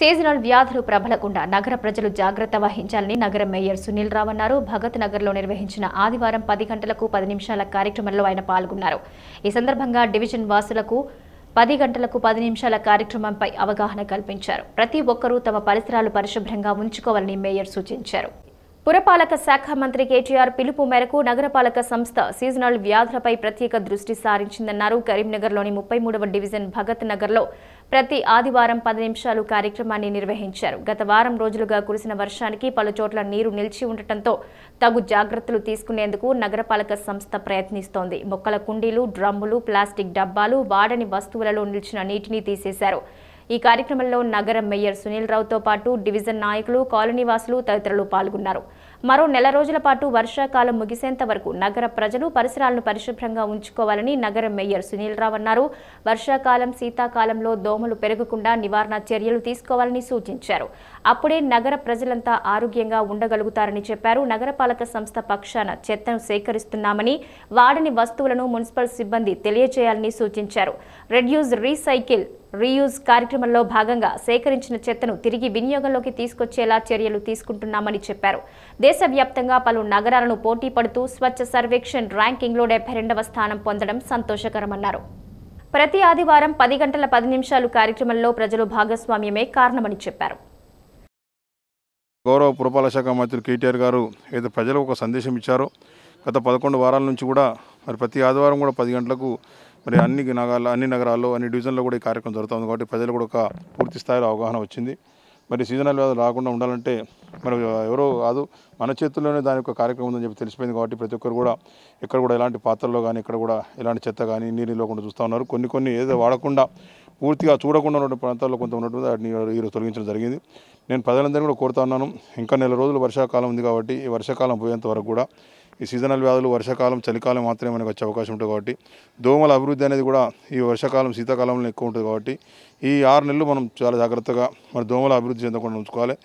seasonal వ్యాధులు ప్రబలకుండా నగర ప్రజలు జాగ్రత్త వహించాలని నగర మేయర్ సునీల్ రావు అన్నారు భగత్ నగర్లో నిర్వహించిన ఆదివారం పది గంటలకు పది నిమిషాల కార్యక్రమంలో ఆయన పాల్గొన్నారు ఈ సందర్భంగా డివిజన్ వాసులకు పది గంటలకు పది నిమిషాల కార్యక్రమంపై అవగాహన కల్పించారు ప్రతి ఒక్కరూ తమ పరిసరాలు పరిశుభ్రంగా ఉంచుకోవాలని మేయర్ సూచించారు పురపాలక శాఖ మంత్రి కేటీఆర్ పిలుపు మేరకు నగరపాలక సంస్థ సీజనల్ వ్యాధులపై ప్రత్యేక దృష్టి సారించిందన్నారు కరీంనగర్లోని ముప్పై మూడవ డివిజన్ భగత్ నగర్లో ప్రతి ఆదివారం పది నిమిషాలు కార్యక్రమాన్ని నిర్వహించారు గత వారం రోజులుగా కురిసిన వర్షానికి పలు చోట్ల నీరు నిలిచి ఉండటంతో తగు జాగ్రత్తలు తీసుకునేందుకు నగరపాలక సంస్థ ప్రయత్నిస్తోంది మొక్కల కుండీలు డ్రమ్ములు ప్లాస్టిక్ డబ్బాలు వాడని వస్తువులలో నిలిచిన నీటిని తీసేశారు ఈ కార్యక్రమంలో నగర మేయర్ సునీల్ రావుతో పాటు డివిజన్ నాయకులు కాలనీవాసులు తదితరులు పాల్గొన్నారు మరో నెల రోజుల పాటు వర్షాకాలం ముగిసేంత వరకు నగర ప్రజలు పరిసరాలను పరిశుభ్రంగా ఉంచుకోవాలని నగర మేయర్ సునీల్ రావు అన్నారు వర్షాకాలం శీతాకాలంలో దోమలు పెరగకుండా నివారణ చర్యలు తీసుకోవాలని సూచించారు అప్పుడే నగర ప్రజలంతా ఆరోగ్యంగా ఉండగలుగుతారని చెప్పారు నగరపాలక సంస్థ పక్షాన చెత్తను సేకరిస్తున్నామని వాడని వస్తువులను మున్సిపల్ సిబ్బంది తెలియజేయాలని సూచించారు రెడ్యూస్ రీసైకిల్ రీయూజ్ కార్యక్రమంలో భాగంగా సేకరించిన చెత్తను తిరిగి వినియోగంలోకి తీసుకొచ్చేలా చర్యలు తీసుకుంటున్నామని చెప్పారు దేశవ్యాప్తంగా పలు నగరాలను పోటీ పడుతూ స్వచ్ఛ సర్వేక్షణ్ ర్యాంకింగ్లో డెబ్బై రెండవ స్థానం పొందడం సంతోషకరమన్నారు ప్రతి ఆదివారం పది గంటల పది నిమిషాలు కార్యక్రమంలో ప్రజలు భాగస్వామ్యమే కారణమని చెప్పారు గౌరవ పురపాలక శాఖ మంత్రి కేటీఆర్ గారు ఏదో ప్రజలకు ఒక సందేశం ఇచ్చారో గత పదకొండు వారాల నుంచి కూడా మరి ప్రతి ఆదివారం కూడా పది గంటలకు మరి అన్ని నగరాల్లో అన్ని నగరాల్లో అన్ని డివిజన్లో కూడా ఈ కార్యక్రమం జరుగుతుంది కాబట్టి ప్రజలు కూడా ఒక పూర్తి స్థాయిలో అవగాహన వచ్చింది మరి సీజనల్ వ్యాధులు రాకుండా ఉండాలంటే మరి ఎవరో కాదు మన చేతుల్లోనే దాని యొక్క కార్యక్రమం ఉందని చెప్పి తెలిసిపోయింది కాబట్టి ప్రతి ఒక్కరు కూడా ఇక్కడ కూడా ఎలాంటి పాత్రల్లో కానీ ఇక్కడ కూడా ఎలాంటి చెత్త కానీ నీరు నిలవకుండా చూస్తూ ఉన్నారు కొన్ని కొన్ని ఏదో వాడకుండా పూర్తిగా చూడకుండా ఉన్న ప్రాంతాల్లో కొంత ఉన్నటువంటి వాటిని ఈరోజు తొలగించడం జరిగింది నేను ప్రజలందరినీ కూడా కోరుతా ఉన్నాను ఇంకా నెల రోజులు వర్షాకాలం ఉంది కాబట్టి ఈ వర్షాకాలం పోయేంత వరకు కూడా ఈ సీజనల్ వ్యాధులు వర్షాకాలం చలికాలం మాత్రమే మనకు వచ్చే అవకాశం ఉంటుంది కాబట్టి దోమల అభివృద్ధి అనేది కూడా ఈ వర్షాకాలం శీతాకాలంలో ఎక్కువ ఉంటుంది కాబట్టి ఈ ఆరు నెలలు మనం చాలా జాగ్రత్తగా మన దోమల అభివృద్ధి చెందకుండా ఉంచుకోవాలి